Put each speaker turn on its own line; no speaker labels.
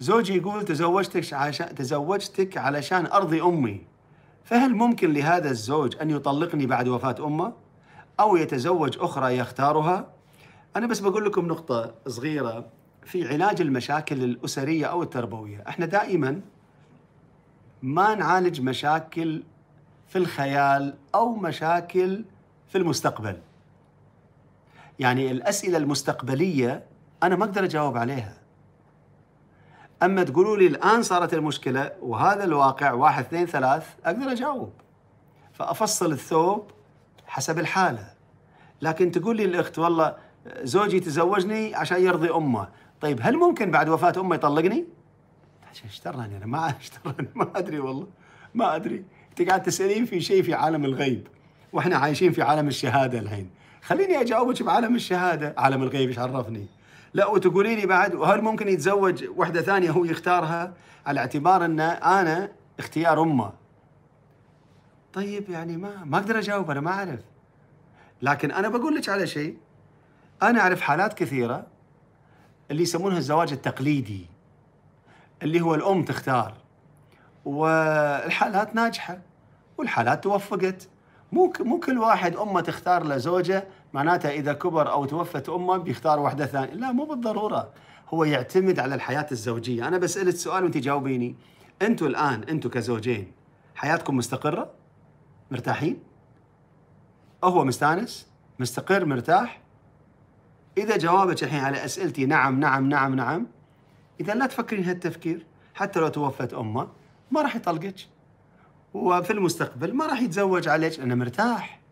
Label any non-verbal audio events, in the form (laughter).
زوجي يقول تزوجتك عشان تزوجتك علشان ارضي امي فهل ممكن لهذا الزوج ان يطلقني بعد وفاه امه او يتزوج اخرى يختارها انا بس بقول لكم نقطه صغيره في علاج المشاكل الاسريه او التربويه احنا دائما ما نعالج مشاكل في الخيال او مشاكل في المستقبل يعني الاسئله المستقبليه انا ما اقدر اجاوب عليها اما تقولوا لي الان صارت المشكله وهذا الواقع واحد اثنين ثلاث اقدر اجاوب فافصل الثوب حسب الحاله لكن تقول لي الاخت والله زوجي تزوجني عشان يرضي امه طيب هل ممكن بعد وفاه امه يطلقني اشتراني انا ما (laughs) اشتراني ما ادري والله ما ادري انت قاعد تسالين في شيء في عالم الغيب واحنا عايشين في عالم الشهاده الحين خليني اجاوبك بعالم الشهاده عالم الغيب ايش عرفني لا وتقولي لي بعد وهل ممكن يتزوج وحده ثانيه هو يختارها على اعتبار ان انا اختيار امه طيب يعني ما ما اقدر اجاوب انا ما اعرف لكن انا بقول لك على شيء انا اعرف حالات كثيره اللي يسمونها الزواج التقليدي اللي هو الام تختار والحالات ناجحه والحالات توفقت مو مو كل واحد امه تختار له زوجه معناتها اذا كبر او توفت امه بيختار واحده ثانيه، لا مو بالضروره، هو يعتمد على الحياه الزوجيه، انا بسالك سؤال وانت جاوبيني، انتم الان انتم كزوجين حياتكم مستقره؟ مرتاحين؟ هو مستانس؟ مستقر مرتاح؟ اذا جوابك الحين على اسئلتي نعم نعم نعم نعم اذا لا تفكرين هالتفكير، حتى لو توفت امه ما راح يطلقك. وفي المستقبل ما راح يتزوج عليك انا مرتاح